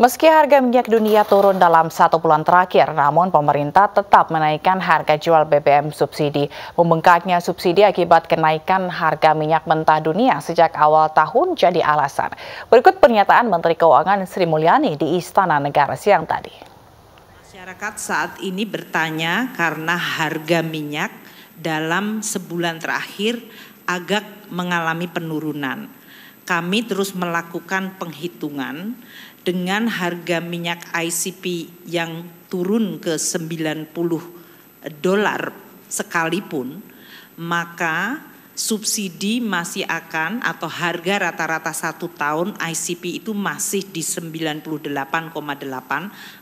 Meski harga minyak dunia turun dalam satu bulan terakhir, namun pemerintah tetap menaikkan harga jual BBM subsidi. Membengkaknya subsidi akibat kenaikan harga minyak mentah dunia sejak awal tahun jadi alasan. Berikut pernyataan Menteri Keuangan Sri Mulyani di Istana Negara siang tadi. Masyarakat saat ini bertanya karena harga minyak dalam sebulan terakhir agak mengalami penurunan kami terus melakukan penghitungan dengan harga minyak ICP yang turun ke 90 dolar sekalipun, maka subsidi masih akan atau harga rata-rata satu tahun ICP itu masih di 98,8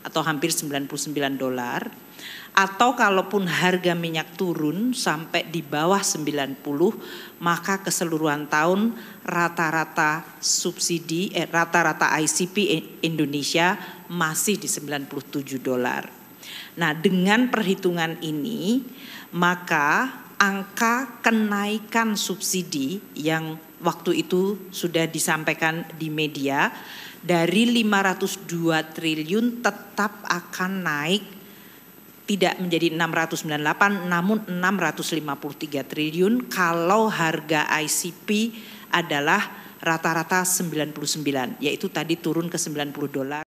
atau hampir 99 dolar. Atau kalaupun harga minyak turun sampai di bawah 90, maka keseluruhan tahun rata-rata subsidi rata eh, rata-rata ICP Indonesia masih di 97 dolar. Nah, dengan perhitungan ini maka angka kenaikan subsidi yang waktu itu sudah disampaikan di media dari 502 triliun tetap akan naik tidak menjadi 698 namun 653 triliun kalau harga ICP adalah rata-rata 99 yaitu tadi turun ke 90 dolar